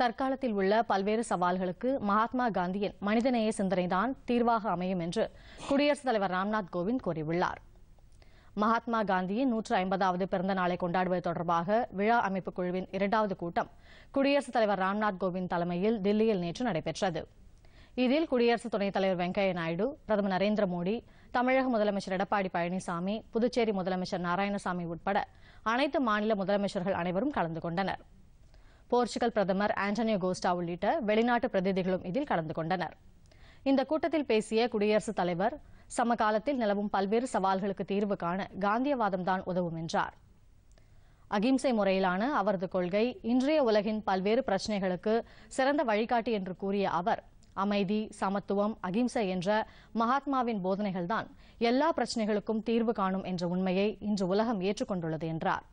தற்காலத்தில் உள்ள பல்வேறு சவால்களுக்கு மகாத்மா காந்தியின் மனிதநேய சிந்தனைதான் தீர்வாக அமையும் என்று குடியரசுத் தலைவர் ராம்நாத் கோவிந்த் கூறியுள்ளார் மகாத்மா காந்தியின் நூற்று ஐம்பதாவது பிறந்த நாளை கொண்டாடுவது தொடர்பாக விழா அமைப்பு குழுவின் இரண்டாவது கூட்டம் குடியரசுத் தலைவர் ராம்நாத் கோவிந்த் தலைமையில் தில்லியில் நேற்று நடைபெற்றது இதில் குடியரசு துணைத் தலைவர் வெங்கையா நாயுடு பிரதமர் நரேந்திர மோடி தமிழக முதலமைச்சர் எடப்பாடி பழனிசாமி புதுச்சேரி முதலமைச்சர் நாராயணசாமி உட்பட அனைத்து மாநில முதலமைச்சர்கள் அனைவரும் கலந்து கொண்டனா் போர்ச்சுகல் பிரதமர் ஆண்டனியோ கோஸ்டா உள்ளிட்ட வெளிநாட்டு பிரதிநிதிகளும் இதில் கலந்து கொண்டனர் இந்த கூட்டத்தில் பேசிய குடியரசுத் தலைவர் சமகாலத்தில் நிலவும் பல்வேறு சவால்களுக்கு தீர்வு காண காந்தியவாதம்தான் உதவும் என்றார் அகிம்சை முறையிலான அவரது கொள்கை இன்றைய உலகின் பல்வேறு பிரச்சினைகளுக்கு சிறந்த வழிகாட்டி என்று கூறிய அவர் அமைதி சமத்துவம் அகிம்சை என்ற மகாத்மாவின் போதனைகள்தான் எல்லா பிரச்சினைகளுக்கும் தீர்வு காணும் என்ற உண்மையை இன்று உலகம் ஏற்றுக்கொண்டுள்ளது என்றாா்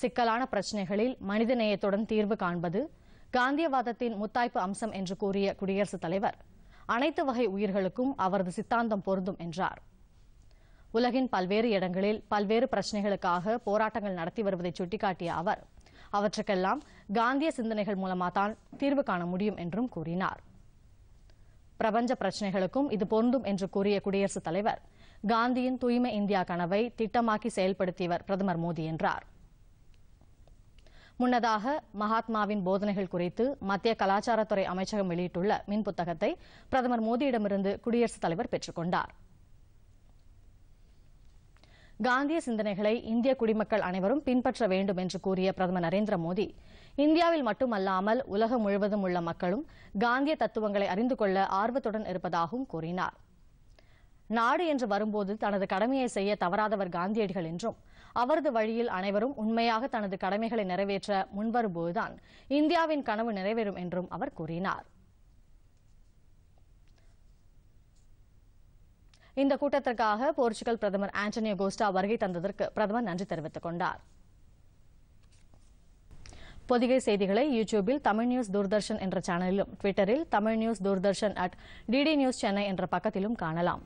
சிக்கலான பிரச்சனைகளில் மனிதநேயத்துடன் தீர்வு காண்பது காந்தியவாதத்தின் முத்தாய்ப்பு அம்சம் என்று கூறிய குடியரசுத் தலைவர் அனைத்து வகை உயிர்களுக்கும் அவரது சித்தாந்தம் பொருந்தும் என்றார் உலகின் பல்வேறு இடங்களில் பல்வேறு பிரச்சினைகளுக்காக போராட்டங்கள் நடத்தி வருவதை சுட்டிக்காட்டிய அவர் அவற்றுக்கெல்லாம் காந்திய சிந்தனைகள் மூலமாகத்தான் தீர்வு காண முடியும் என்றும் கூறினார் பிரபஞ்ச பிரச்சினைகளுக்கும் இது பொருந்தும் என்று கூறிய குடியரசுத் தலைவர் காந்தியின் தூய்மை இந்தியா கனவை திட்டமாக்கி செயல்படுத்தியவர் பிரதமர் மோடி என்றாா் முன்னதாக மகாத்மாவின் போதனைகள் குறித்து மத்திய கலாச்சாரத்துறை அமைச்சகம் வெளியிட்டுள்ள மின் புத்தகத்தை பிரதமர் மோடியிடமிருந்து குடியரசுத் தலைவர் பெற்றுக் கொண்டார் காந்திய சிந்தனைகளை இந்திய குடிமக்கள் அனைவரும் பின்பற்ற வேண்டும் என்று கூறிய பிரதமர் நரேந்திர மோடி இந்தியாவில் மட்டுமல்லாமல் உலகம் முழுவதும் உள்ள மக்களும் காந்திய தத்துவங்களை அறிந்து கொள்ள ஆர்வத்துடன் இருப்பதாகவும் கூறினார் நாடு என்று வரும்போது தனது கடமையை செய்ய தவறாதவர் காந்தியடிகள் என்றும் அவரது வழியில் அனைவரும் உண்மையாக தனது கடமைகளை நிறைவேற்ற முன்வரும்போதுதான் இந்தியாவின் கனவு நிறைவேறும் என்றும் அவர் கூறினார் இந்த கூட்டத்திற்காக போர்ச்சுகல் பிரதமர் ஆண்டனியோ கோஸ்டா வருகை தந்ததற்கு பிரதமர் நன்றி தெரிவித்துக் கொண்டார் பொதிகை செய்திகளை யூடியூபில் தமிழ் நியூஸ் தூர்தர்ஷன் என்ற சேனலிலும் டுவிட்டரில் Tamil news Doordarshan at DD news Chennai என்ற பக்கத்திலும் காணலாம்